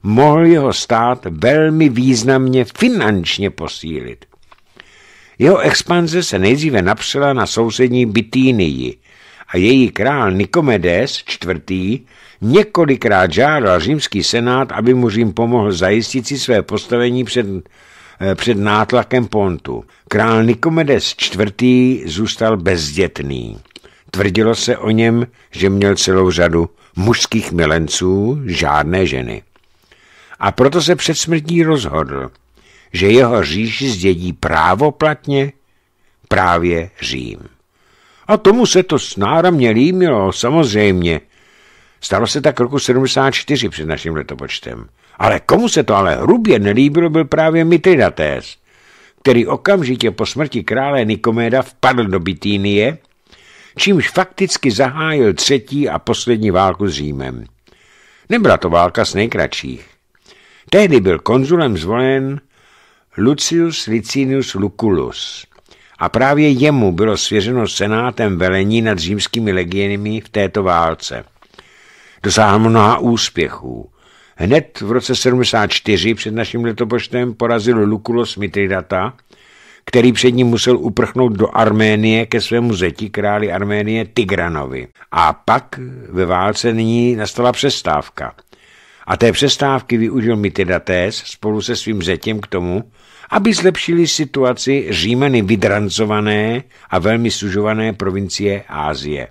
mohl jeho stát velmi významně finančně posílit jeho expanze se nejdříve napřela na sousední Bitýnii a její král Nikomedes IV. několikrát žádal římský senát, aby mu Řím pomohl zajistit si své postavení před eh, před nátlakem Pontu. Král Nikomedes IV. zůstal bezdětný. Tvrdilo se o něm, že měl celou řadu mužských milenců, žádné ženy. A proto se před smrtí rozhodl, že jeho říši zdědí právoplatně právě Řím. A tomu se to snáramně líbilo, samozřejmě. Stalo se tak roku 74 před naším letopočtem. Ale komu se to ale hrubě nelíbilo, byl právě Mitridates, který okamžitě po smrti krále Nikoméda vpadl do Bitínie, čímž fakticky zahájil třetí a poslední válku s Římem. Nebyla to válka s nejkratších. Tehdy byl konzulem zvolen Lucius Licinius Lucullus. A právě jemu bylo svěřeno senátem velení nad římskými legiemi v této válce. Dosáhl mnoha úspěchů. Hned v roce 74 před naším letopočtem porazil Lucullus Mitridata, který před ním musel uprchnout do Arménie ke svému zeti králi Arménie Tigranovi. A pak ve válce nyní nastala přestávka. A té přestávky využil Mitidates spolu se svým zetěm k tomu, aby zlepšili situaci Římany vydrancované a velmi sužované provincie Ázie.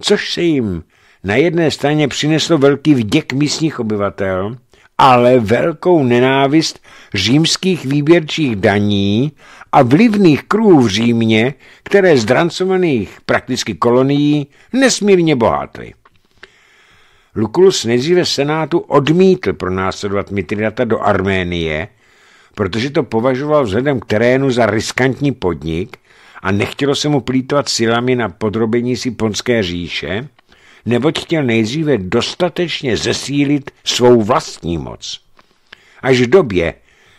Což se jim na jedné straně přineslo velký vděk místních obyvatel, ale velkou nenávist římských výběrčích daní a vlivných kruhů v Římě, které z drancovaných prakticky kolonií nesmírně bohatly. Lukulus nejdříve senátu odmítl pronásledovat Mitridata do Arménie, protože to považoval vzhledem k terénu za riskantní podnik a nechtělo se mu plítovat silami na podrobení si Ponské říše, neboť chtěl nejdříve dostatečně zesílit svou vlastní moc. Až v době,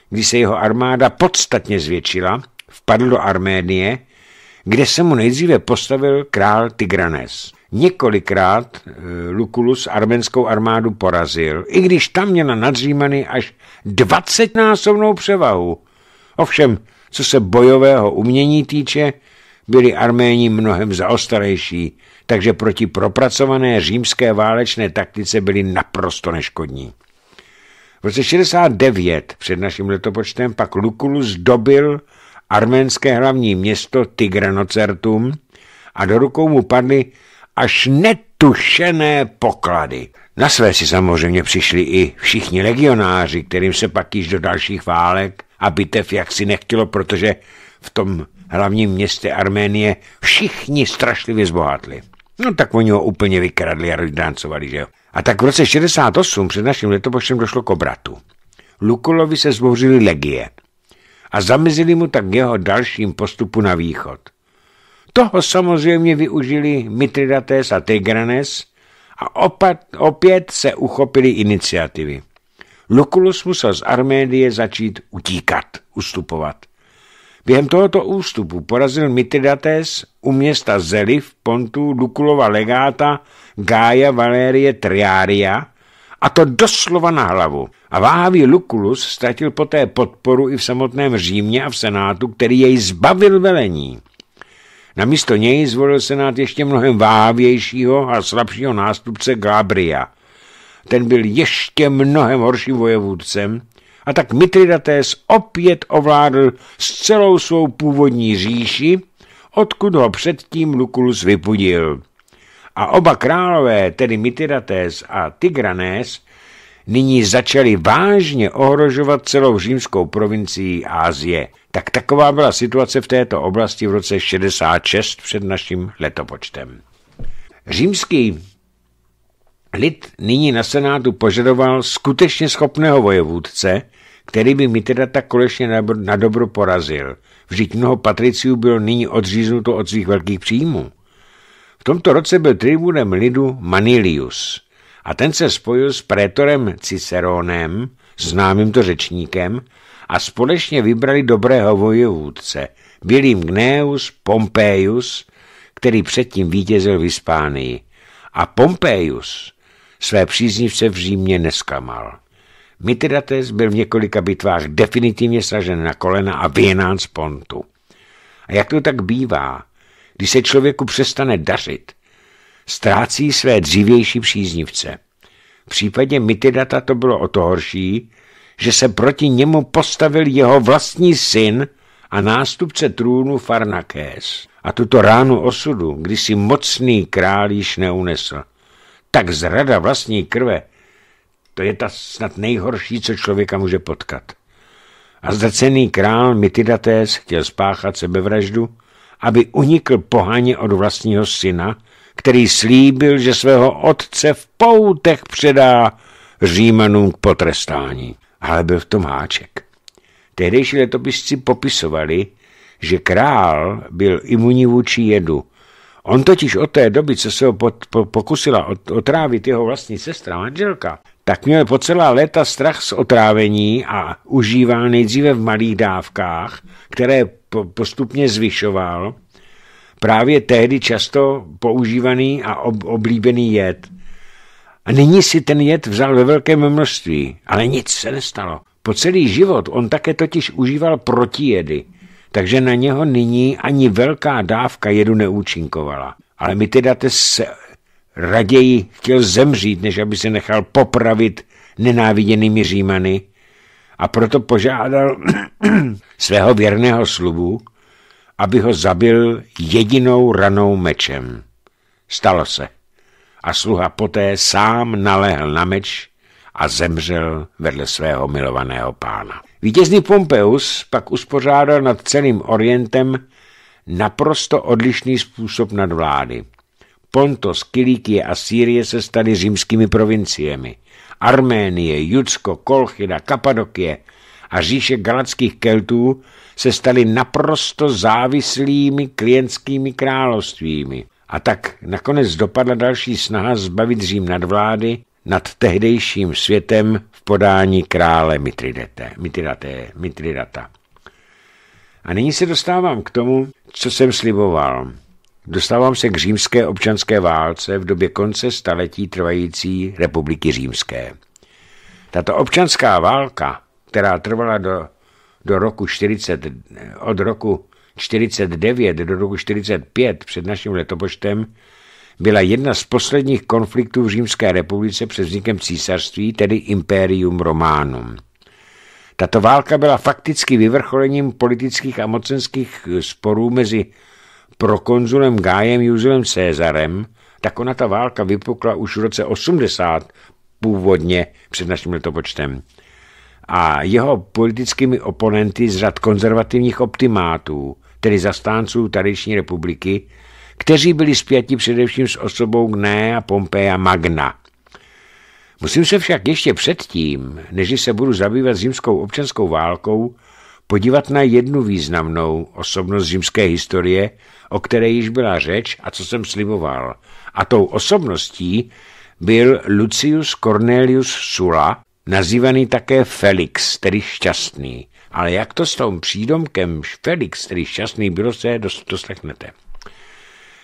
kdy se jeho armáda podstatně zvětšila, vpadl do Arménie, kde se mu nejdříve postavil král Tigranes. Několikrát eh, Lukulus arménskou armádu porazil, i když tam měla nadřímany až dvacetnásobnou převahu. Ovšem, co se bojového umění týče, byli Arméni mnohem zaostalejší, takže proti propracované římské válečné taktice byli naprosto neškodní. V roce 69 před naším letopočtem pak Lukulus dobil arménské hlavní město Tigranocertum a do rukou mu padly až netušené poklady. Na své si samozřejmě přišli i všichni legionáři, kterým se pak již do dalších válek a bitev jaksi nechtělo, protože v tom hlavním městě Arménie všichni strašlivě zbohatli. No tak oni ho úplně vykradli a rozdáncovali, že jo. A tak v roce 68 před naším letopočtem došlo k obratu. Lukulovi se zbořili legie a zamezili mu tak jeho dalším postupu na východ – toho samozřejmě využili Mitridates a Tigranes a opat, opět se uchopili iniciativy. Lukulus musel z Armédie začít utíkat, ustupovat. Během tohoto ústupu porazil Mitridates u města Zeli v pontu Lukulova legáta Gája Valérie Triária a to doslova na hlavu. A váhavý Lukulus ztratil poté podporu i v samotném Římě a v Senátu, který jej zbavil velení. Namísto něj zvolil senát ještě mnohem vávějšího a slabšího nástupce Gabria. Ten byl ještě mnohem horším vojevůdcem a tak Mitridates opět ovládl s celou svou původní říši, odkud ho předtím Lukulus vypudil. A oba králové, tedy Mitridates a Tigranes, nyní začali vážně ohrožovat celou římskou provincii Ázie. Tak taková byla situace v této oblasti v roce 66 před naším letopočtem. Římský lid nyní na Senátu požadoval skutečně schopného vojevůdce, který by mi teda tak konečně na dobro porazil. Vždyť mnoho patriciů bylo nyní odříznuto od svých velkých příjmů. V tomto roce byl tribunem lidu Manilius – a ten se spojil s prétorem Ciceronem, známým to řečníkem, a společně vybrali dobrého vojevůdce, byl jim Gneus Pompeius, který předtím vítězil v Hispánii. A Pompeius své příznivce v Římě neskamal. Mitridates byl v několika bitvách definitivně sažen na kolena a vyjenán z pontu. A jak to tak bývá, když se člověku přestane dařit, ztrácí své dřívější příznivce. V případě Mitidata to bylo o to horší, že se proti němu postavil jeho vlastní syn a nástupce trůnu Farnakés. A tuto ránu osudu, kdy si mocný král již neunesl. Tak zrada vlastní krve, to je ta snad nejhorší, co člověka může potkat. A zdacený král Mitidates chtěl spáchat sebevraždu, aby unikl pohaně od vlastního syna, který slíbil, že svého otce v poutech předá Římanům k potrestání. Ale byl v tom háček. Tehdejší letopisci popisovali, že král byl imunní vůči jedu. On totiž od té doby, co se ho pod, po, pokusila ot, otrávit jeho vlastní sestra, manželka, tak měl po celá léta strach z otrávení a užíval nejdříve v malých dávkách, které po, postupně zvyšoval, právě tehdy často používaný a oblíbený jed. A nyní si ten jed vzal ve velkém množství, ale nic se nestalo. Po celý život on také totiž užíval protijedy, takže na něho nyní ani velká dávka jedu neúčinkovala. Ale mi teda se raději chtěl zemřít, než aby se nechal popravit nenáviděnými Římany a proto požádal *clears throat* svého věrného slubu, aby ho zabil jedinou ranou mečem. Stalo se. A sluha poté sám nalehl na meč a zemřel vedle svého milovaného pána. Vítězný Pompeus pak uspořádal nad celým Orientem naprosto odlišný způsob nadvlády. Pontos, Kilikie a Sýrie se staly římskými provinciemi. Arménie, Judsko, Kolchida, Kapadokie a říše galackých keltů se staly naprosto závislými klientskými královstvími. A tak nakonec dopadla další snaha zbavit Řím nadvlády nad tehdejším světem v podání krále Mitridete, Mitridate, Mitridata. A nyní se dostávám k tomu, co jsem sliboval. Dostávám se k římské občanské válce v době konce staletí trvající republiky římské. Tato občanská válka, která trvala do do roku 40, od roku 49 do roku 45 před naším letopočtem byla jedna z posledních konfliktů v Římské republice před vznikem císařství, tedy Imperium Románum. Tato válka byla fakticky vyvrcholením politických a mocenských sporů mezi prokonzulem Gájem Juzilem Cézarem, tak ona ta válka vypukla už v roce 80 původně před naším letopočtem a jeho politickými oponenty z řad konzervativních optimátů, tedy zastánců tadyční republiky, kteří byli zpěti především s osobou Gné a Pompeja Magna. Musím se však ještě předtím, než se budu zabývat římskou občanskou válkou, podívat na jednu významnou osobnost římské historie, o které již byla řeč a co jsem sliboval. A tou osobností byl Lucius Cornelius Sulla, nazývaný také Felix, tedy šťastný. Ale jak to s tom přídomkem Felix, tedy šťastný, bylo se doslechnete.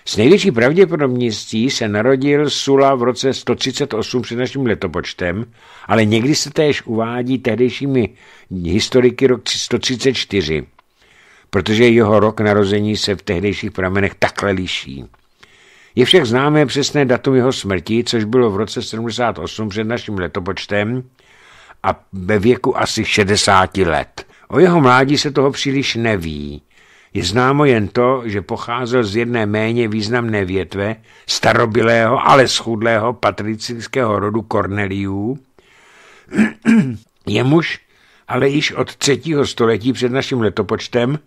S největší pravděpodobností se narodil Sula v roce 138 před naším letopočtem, ale někdy se též uvádí tehdejšími historiky rok 134, protože jeho rok narození se v tehdejších pramenech takhle liší. Je však známé přesné datum jeho smrti, což bylo v roce 78 před naším letopočtem, a ve věku asi 60 let. O jeho mládí se toho příliš neví. Je známo jen to, že pocházel z jedné méně významné větve starobilého, ale schudlého patricijského rodu Corneliů, *clears throat* jemuž ale již od třetího století před naším letopočtem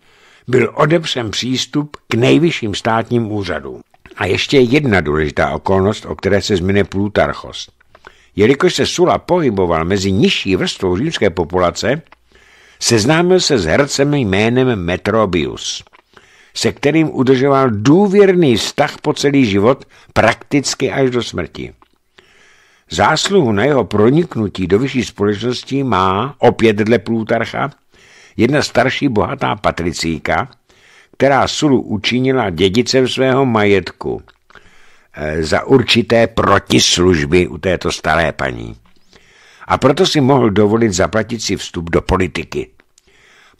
byl odepřen přístup k nejvyšším státním úřadům. A ještě jedna důležitá okolnost, o které se zmine Plutarchos jelikož se Sula pohyboval mezi nižší vrstvou římské populace, seznámil se s hercem jménem Metrobius, se kterým udržoval důvěrný vztah po celý život prakticky až do smrti. Zásluhu na jeho proniknutí do vyšší společnosti má, opět dle Plutarcha, jedna starší bohatá patricíka, která Sulu učinila dědicem svého majetku – Eh, za určité protislužby u této staré paní. A proto si mohl dovolit zaplatit si vstup do politiky.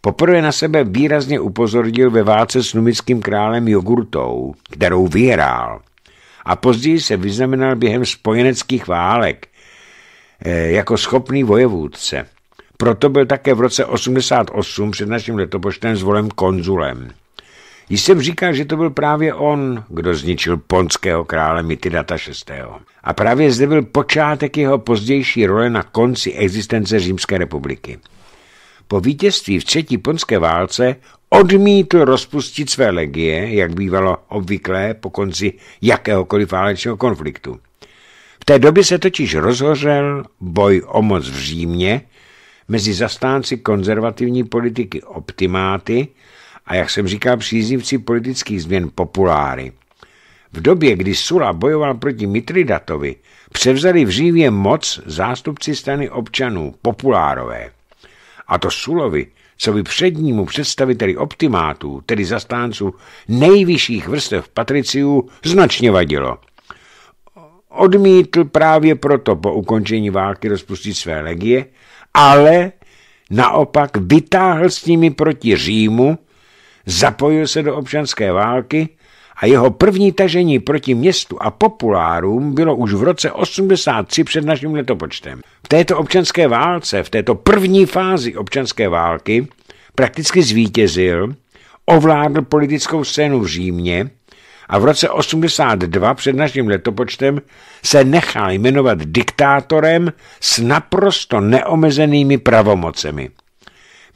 Poprvé na sebe výrazně upozornil ve válce s numickým králem Jogurtou, kterou vyhrál. A později se vyznamenal během spojeneckých válek eh, jako schopný vojevůdce. Proto byl také v roce 88 před naším letopočtem zvolen konzulem. Již jsem říkal, že to byl právě on, kdo zničil ponského krále Mitidata VI. A právě zde byl počátek jeho pozdější role na konci existence Římské republiky. Po vítězství v třetí ponské válce odmítl rozpustit své legie, jak bývalo obvyklé po konci jakéhokoliv válečného konfliktu. V té době se totiž rozhořel boj o moc v Římě mezi zastánci konzervativní politiky optimáty a jak jsem říkal příznivci politických změn populáry. V době, kdy Sula bojoval proti Mitridatovi, převzali v Římě moc zástupci strany občanů, populárové. A to Sulovi, co by přednímu představiteli optimátů, tedy zastánců nejvyšších vrstev patriciů, značně vadilo. Odmítl právě proto po ukončení války rozpustit své legie, ale naopak vytáhl s nimi proti Římu zapojil se do občanské války a jeho první tažení proti městu a populárům bylo už v roce 83 před naším letopočtem. V této občanské válce, v této první fázi občanské války, prakticky zvítězil, ovládl politickou scénu v Římě a v roce 82 před naším letopočtem se nechal jmenovat diktátorem s naprosto neomezenými pravomocemi.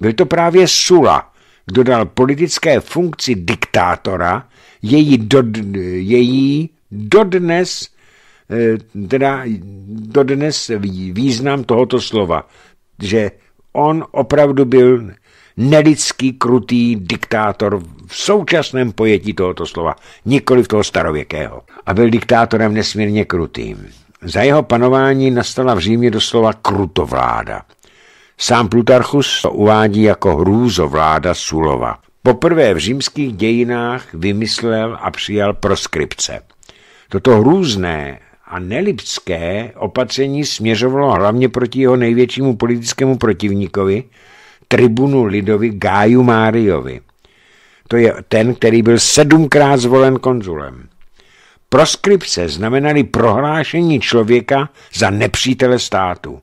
Byl to právě Sula, kdo dal politické funkci diktátora, její, do, její dodnes, eh, teda dodnes význam tohoto slova, že on opravdu byl nelidský, krutý diktátor v současném pojetí tohoto slova, nikoli v toho starověkého. A byl diktátorem nesmírně krutým. Za jeho panování nastala v Římě doslova krutovláda. Sám Plutarchus to uvádí jako hrůzovláda Sulova. Poprvé v římských dějinách vymyslel a přijal proskripce. Toto hrůzné a nelidské opatření směřovalo hlavně proti jeho největšímu politickému protivníkovi, tribunu lidovi Gáju Máriovi. To je ten, který byl sedmkrát zvolen konzulem. Proskripce znamenaly prohlášení člověka za nepřítele státu.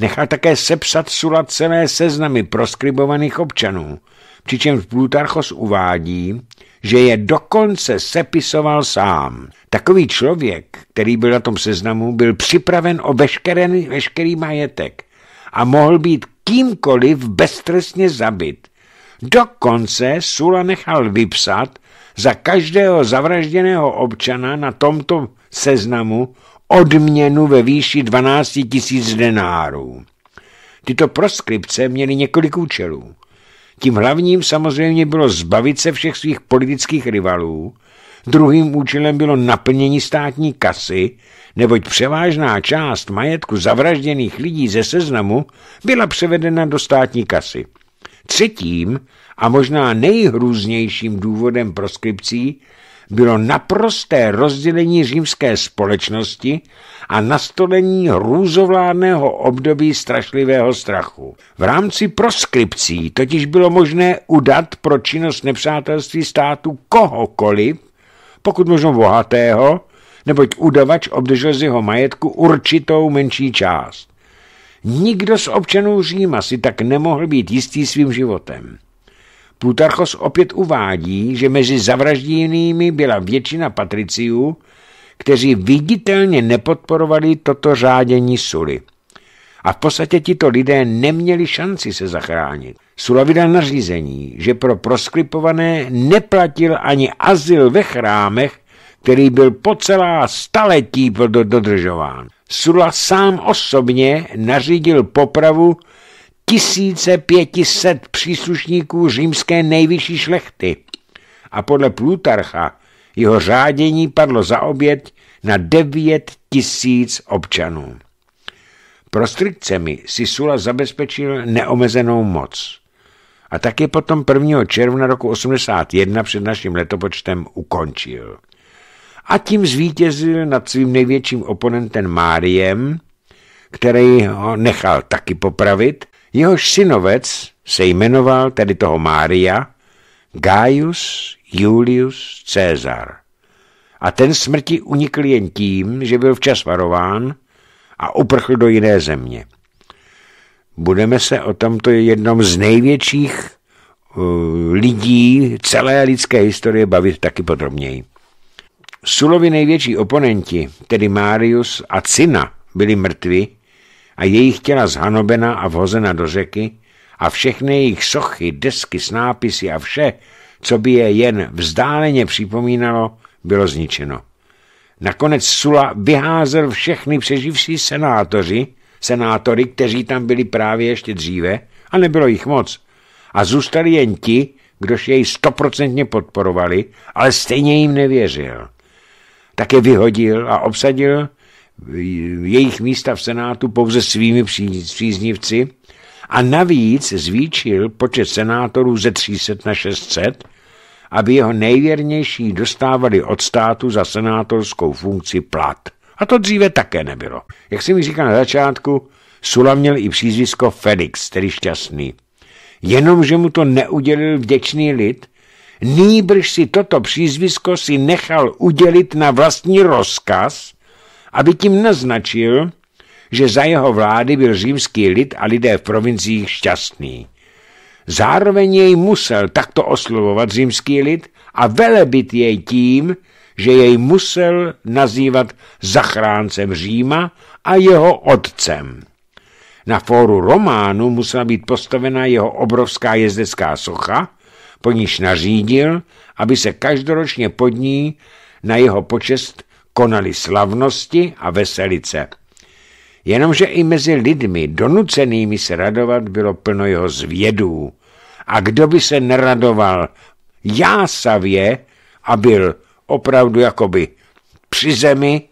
Nechal také sepsat sulacené seznamy proskribovaných občanů, přičemž Plutarchos uvádí, že je dokonce sepisoval sám. Takový člověk, který byl na tom seznamu, byl připraven o veškerý, veškerý majetek a mohl být kýmkoliv beztrestně zabit. Dokonce Sula nechal vypsat za každého zavražděného občana na tomto seznamu odměnu ve výši 12 tisíc denárů. Tyto proskripce měly několik účelů. Tím hlavním samozřejmě bylo zbavit se všech svých politických rivalů, druhým účelem bylo naplnění státní kasy, neboť převážná část majetku zavražděných lidí ze seznamu byla převedena do státní kasy. Třetím a možná nejhrůznějším důvodem proskripcí bylo naprosté rozdělení římské společnosti a nastolení růzovládného období strašlivého strachu. V rámci proskripcí totiž bylo možné udat pro činnost nepřátelství státu kohokoliv, pokud možno bohatého, neboť udavač obdržel z jeho majetku určitou menší část. Nikdo z občanů Říma si tak nemohl být jistý svým životem. Plutarchos opět uvádí, že mezi zavražděnými byla většina patriciů, kteří viditelně nepodporovali toto řádění Suly. A v podstatě tito lidé neměli šanci se zachránit. Sula vydal nařízení, že pro proskripované neplatil ani azyl ve chrámech, který byl po celá staletí dodržován. Sula sám osobně nařídil popravu 1500 příslušníků římské nejvyšší šlechty a podle Plutarcha jeho řádění padlo za oběť na 9000 tisíc občanů. Prostrikcemi si Sula zabezpečil neomezenou moc. A je potom 1. června roku 81 před naším letopočtem ukončil. A tím zvítězil nad svým největším oponentem Máriem, který ho nechal taky popravit Jehož synovec se jmenoval tedy toho Mária Gaius Julius Caesar. A ten smrti unikl jen tím, že byl včas varován a uprchl do jiné země. Budeme se o tomto jednom z největších eh, lidí celé lidské historie bavit taky podrobněji. Sulovi největší oponenti, tedy Marius a Cina, byli mrtvi a jejich těla zhanobena a vhozena do řeky a všechny jejich sochy, desky s nápisy a vše, co by je jen vzdáleně připomínalo, bylo zničeno. Nakonec Sula vyházel všechny přeživší senátoři, senátory, kteří tam byli právě ještě dříve, a nebylo jich moc. A zůstali jen ti, kdož jej stoprocentně podporovali, ale stejně jim nevěřil. Také vyhodil a obsadil jejich místa v Senátu pouze svými příznivci a navíc zvýšil počet senátorů ze 300 na 600, aby jeho nejvěrnější dostávali od státu za senátorskou funkci plat. A to dříve také nebylo. Jak jsem mi říkal na začátku, Sula měl i přízvisko Felix, tedy šťastný. Jenomže mu to neudělil vděčný lid, nýbrž si toto přízvisko si nechal udělit na vlastní rozkaz aby tím naznačil, že za jeho vlády byl římský lid a lidé v provinciích šťastní. Zároveň jej musel takto oslovovat římský lid a velebit jej tím, že jej musel nazývat zachráncem Říma a jeho otcem. Na fóru Románu musela být postavena jeho obrovská jezdecká socha, po níž nařídil, aby se každoročně pod ní na jeho počest konali slavnosti a veselice. Jenomže i mezi lidmi donucenými se radovat bylo plno jeho zvědů. A kdo by se neradoval jásavě a byl opravdu jakoby při zemi,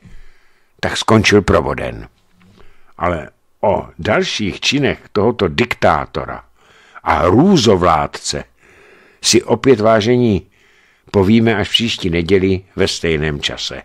tak skončil provoden. Ale o dalších činech tohoto diktátora a růzovládce si opět vážení povíme až příští neděli ve stejném čase.